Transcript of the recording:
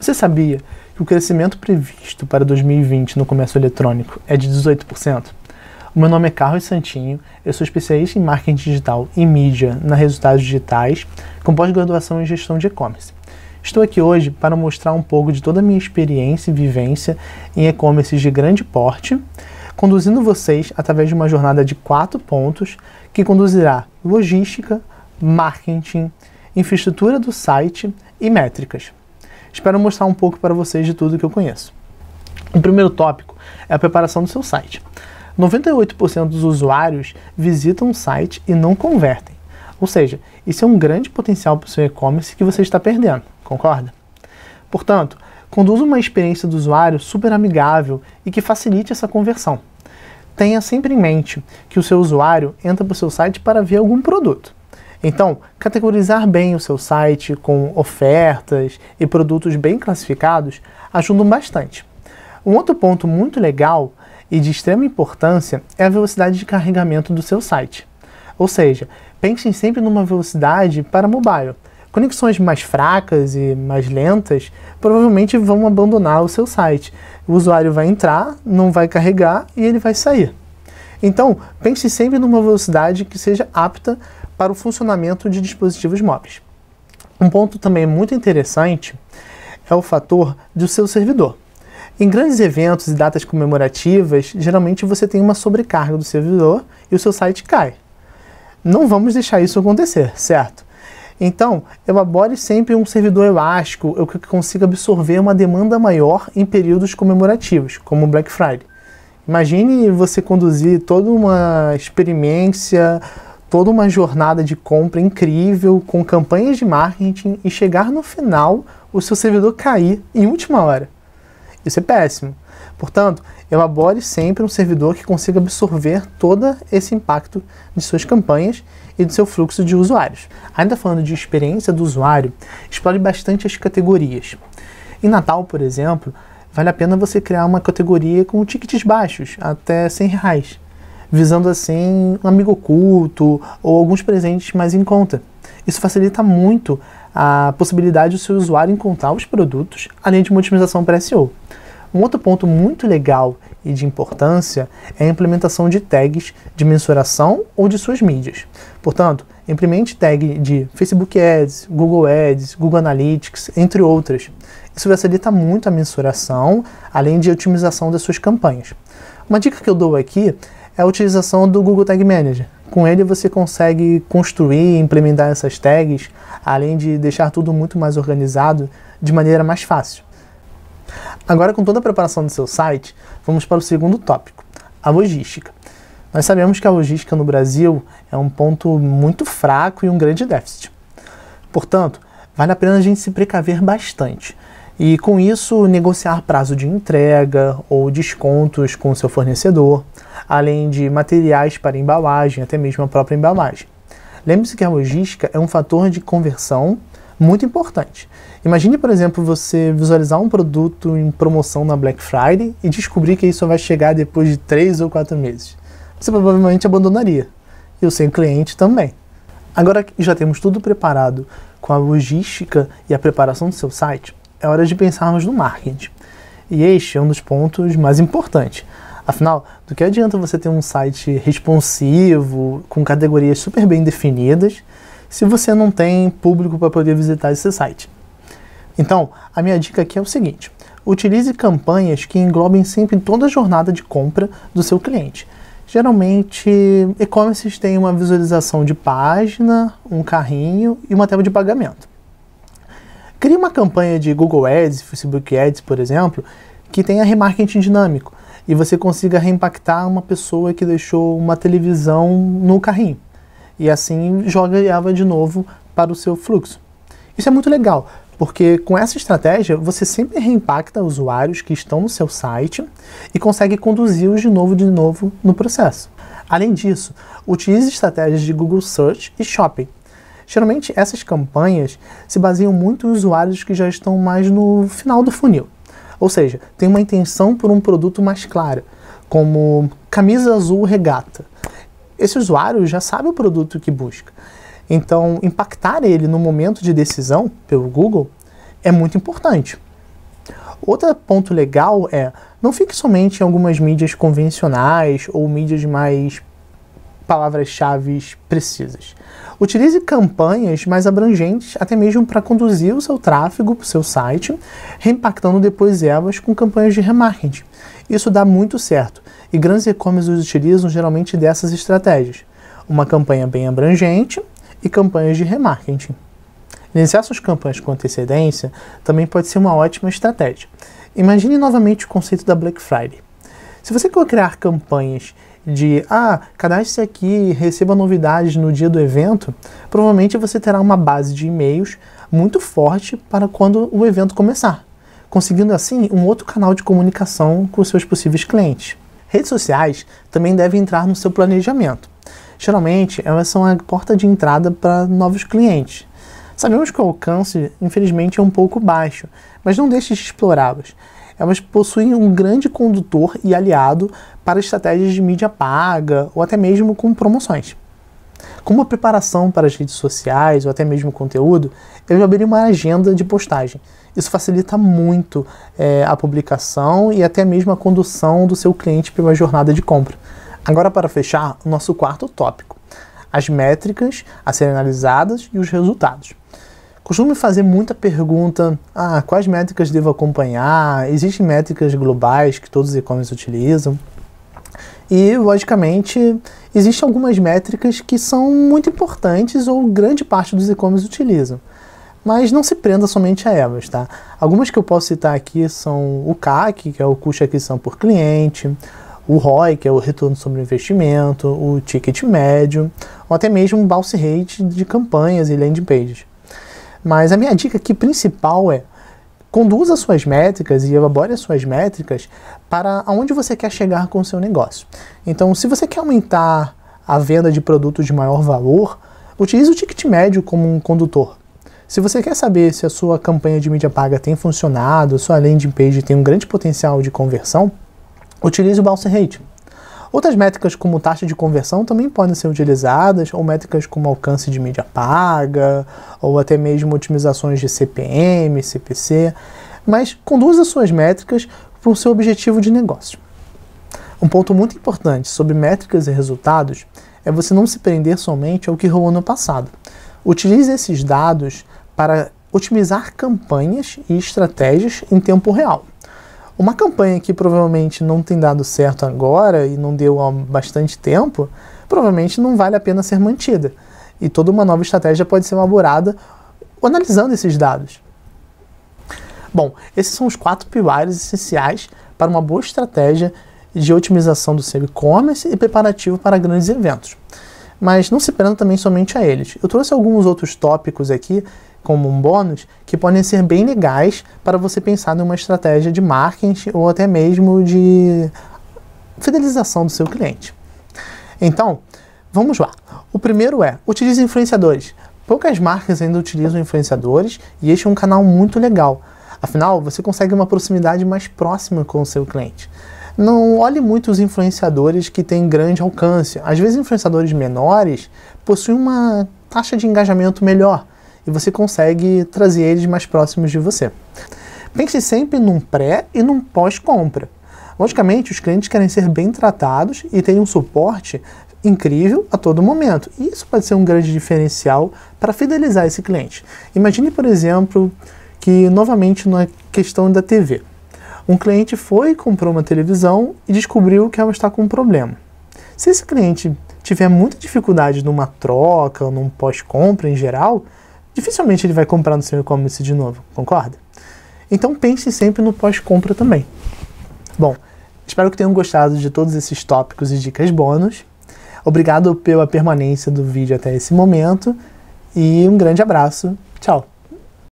Você sabia que o crescimento previsto para 2020 no comércio eletrônico é de 18%? O meu nome é Carlos Santinho, eu sou especialista em marketing digital e mídia na resultados digitais, com pós-graduação em gestão de e-commerce. Estou aqui hoje para mostrar um pouco de toda a minha experiência e vivência em e-commerce de grande porte, conduzindo vocês através de uma jornada de quatro pontos que conduzirá logística, marketing, infraestrutura do site e métricas. Espero mostrar um pouco para vocês de tudo que eu conheço. O primeiro tópico é a preparação do seu site. 98% dos usuários visitam o site e não convertem. Ou seja, isso é um grande potencial para o seu e-commerce que você está perdendo, concorda? Portanto, conduza uma experiência do usuário super amigável e que facilite essa conversão. Tenha sempre em mente que o seu usuário entra para o seu site para ver algum produto. Então, categorizar bem o seu site com ofertas e produtos bem classificados ajuda bastante. Um outro ponto muito legal e de extrema importância é a velocidade de carregamento do seu site. Ou seja, pensem sempre numa velocidade para mobile. Conexões mais fracas e mais lentas provavelmente vão abandonar o seu site. O usuário vai entrar, não vai carregar e ele vai sair. Então, pense sempre numa velocidade que seja apta para o funcionamento de dispositivos móveis. Um ponto também muito interessante é o fator do seu servidor. Em grandes eventos e datas comemorativas, geralmente você tem uma sobrecarga do servidor e o seu site cai. Não vamos deixar isso acontecer, certo? Então, elabore sempre um servidor elástico o que consiga absorver uma demanda maior em períodos comemorativos, como Black Friday. Imagine você conduzir toda uma experiência toda uma jornada de compra incrível, com campanhas de marketing e chegar no final o seu servidor cair em última hora. Isso é péssimo. Portanto, elabore sempre um servidor que consiga absorver todo esse impacto de suas campanhas e do seu fluxo de usuários. Ainda falando de experiência do usuário, explore bastante as categorias. Em Natal, por exemplo, vale a pena você criar uma categoria com tickets baixos, até 100 reais visando assim um amigo oculto ou alguns presentes mais em conta. Isso facilita muito a possibilidade do seu usuário encontrar os produtos, além de uma otimização para SEO. Um outro ponto muito legal e de importância é a implementação de tags de mensuração ou de suas mídias. Portanto, implemente tag de Facebook Ads, Google Ads, Google Analytics, entre outras. Isso facilita muito a mensuração, além de otimização das suas campanhas. Uma dica que eu dou aqui é a utilização do Google Tag Manager. Com ele você consegue construir e implementar essas tags, além de deixar tudo muito mais organizado de maneira mais fácil. Agora, com toda a preparação do seu site, vamos para o segundo tópico, a logística. Nós sabemos que a logística no Brasil é um ponto muito fraco e um grande déficit. Portanto, vale a pena a gente se precaver bastante e com isso negociar prazo de entrega ou descontos com seu fornecedor, além de materiais para embalagem, até mesmo a própria embalagem. Lembre-se que a logística é um fator de conversão muito importante. Imagine, por exemplo, você visualizar um produto em promoção na Black Friday e descobrir que isso vai chegar depois de três ou quatro meses. Você provavelmente abandonaria. E o seu cliente também. Agora que já temos tudo preparado com a logística e a preparação do seu site, é hora de pensarmos no marketing. E este é um dos pontos mais importantes. Afinal, do que adianta você ter um site responsivo, com categorias super bem definidas, se você não tem público para poder visitar esse site? Então, a minha dica aqui é o seguinte: utilize campanhas que englobem sempre toda a jornada de compra do seu cliente. Geralmente, e-commerces têm uma visualização de página, um carrinho e uma tela de pagamento. Crie uma campanha de Google Ads, Facebook Ads, por exemplo, que tenha remarketing dinâmico e você consiga reimpactar uma pessoa que deixou uma televisão no carrinho. E assim joga Java de novo para o seu fluxo. Isso é muito legal, porque com essa estratégia você sempre reimpacta usuários que estão no seu site e consegue conduzi los de novo de novo no processo. Além disso, utilize estratégias de Google Search e Shopping Geralmente essas campanhas se baseiam muito em usuários que já estão mais no final do funil. Ou seja, tem uma intenção por um produto mais clara, como camisa azul regata. Esse usuário já sabe o produto que busca. Então, impactar ele no momento de decisão pelo Google é muito importante. Outro ponto legal é não fique somente em algumas mídias convencionais ou mídias mais palavras-chave precisas. Utilize campanhas mais abrangentes, até mesmo para conduzir o seu tráfego para o seu site, reimpactando depois elas com campanhas de remarketing. Isso dá muito certo e grandes e-commerces utilizam geralmente dessas estratégias. Uma campanha bem abrangente e campanhas de remarketing. Iniciar suas campanhas com antecedência também pode ser uma ótima estratégia. Imagine novamente o conceito da Black Friday. Se você quer criar campanhas de ah, cadastre-se aqui, receba novidades no dia do evento, provavelmente você terá uma base de e-mails muito forte para quando o evento começar, conseguindo assim um outro canal de comunicação com seus possíveis clientes. Redes sociais também devem entrar no seu planejamento. Geralmente, elas são a porta de entrada para novos clientes. Sabemos que o alcance, infelizmente, é um pouco baixo, mas não deixe de explorá-los elas possuem um grande condutor e aliado para estratégias de mídia paga ou até mesmo com promoções. Com uma preparação para as redes sociais ou até mesmo conteúdo, eu abri uma agenda de postagem. Isso facilita muito é, a publicação e até mesmo a condução do seu cliente pela jornada de compra. Agora, para fechar, o nosso quarto tópico: as métricas a serem analisadas e os resultados. Costumo fazer muita pergunta: ah, quais métricas devo acompanhar? Existem métricas globais que todos os e-commerce utilizam? E, logicamente, existem algumas métricas que são muito importantes ou grande parte dos e-commerce utilizam. Mas não se prenda somente a elas, tá? Algumas que eu posso citar aqui são o CAC, que é o custo de aquisição por cliente, o ROI, que é o retorno sobre investimento, o ticket médio, ou até mesmo o bounce rate de campanhas e landing pages. Mas a minha dica aqui principal é conduza suas métricas e elabore suas métricas para aonde você quer chegar com o seu negócio. Então, se você quer aumentar a venda de produtos de maior valor, utilize o ticket médio como um condutor. Se você quer saber se a sua campanha de mídia paga tem funcionado, sua landing page tem um grande potencial de conversão, utilize o bounce rate. Outras métricas como taxa de conversão também podem ser utilizadas, ou métricas como alcance de mídia paga, ou até mesmo otimizações de CPM, CPC, mas conduza suas métricas para o seu objetivo de negócio. Um ponto muito importante sobre métricas e resultados é você não se prender somente ao que rolou no passado. Utilize esses dados para otimizar campanhas e estratégias em tempo real. Uma campanha que provavelmente não tem dado certo agora e não deu há bastante tempo, provavelmente não vale a pena ser mantida. E toda uma nova estratégia pode ser elaborada analisando esses dados. Bom, esses são os quatro pilares essenciais para uma boa estratégia de otimização do seu e-commerce e preparativo para grandes eventos. Mas não se prenda também somente a eles. Eu trouxe alguns outros tópicos aqui como um bônus que podem ser bem legais para você pensar numa estratégia de marketing ou até mesmo de fidelização do seu cliente. Então, vamos lá. O primeiro é utilize influenciadores. Poucas marcas ainda utilizam influenciadores e este é um canal muito legal. Afinal, você consegue uma proximidade mais próxima com o seu cliente. Não olhe muito os influenciadores que têm grande alcance. Às vezes, influenciadores menores possuem uma taxa de engajamento melhor, e você consegue trazer eles mais próximos de você. Pense sempre num pré e num pós-compra. Logicamente, os clientes querem ser bem tratados e têm um suporte incrível a todo momento. E isso pode ser um grande diferencial para fidelizar esse cliente. Imagine, por exemplo, que novamente na questão da TV. Um cliente foi comprou uma televisão e descobriu que ela está com um problema. Se esse cliente tiver muita dificuldade numa troca ou num pós-compra em geral, dificilmente ele vai comprar no seu e-commerce de novo, concorda? Então pense sempre no pós-compra também. Bom, espero que tenham gostado de todos esses tópicos e dicas bônus. Obrigado pela permanência do vídeo até esse momento e um grande abraço. Tchau!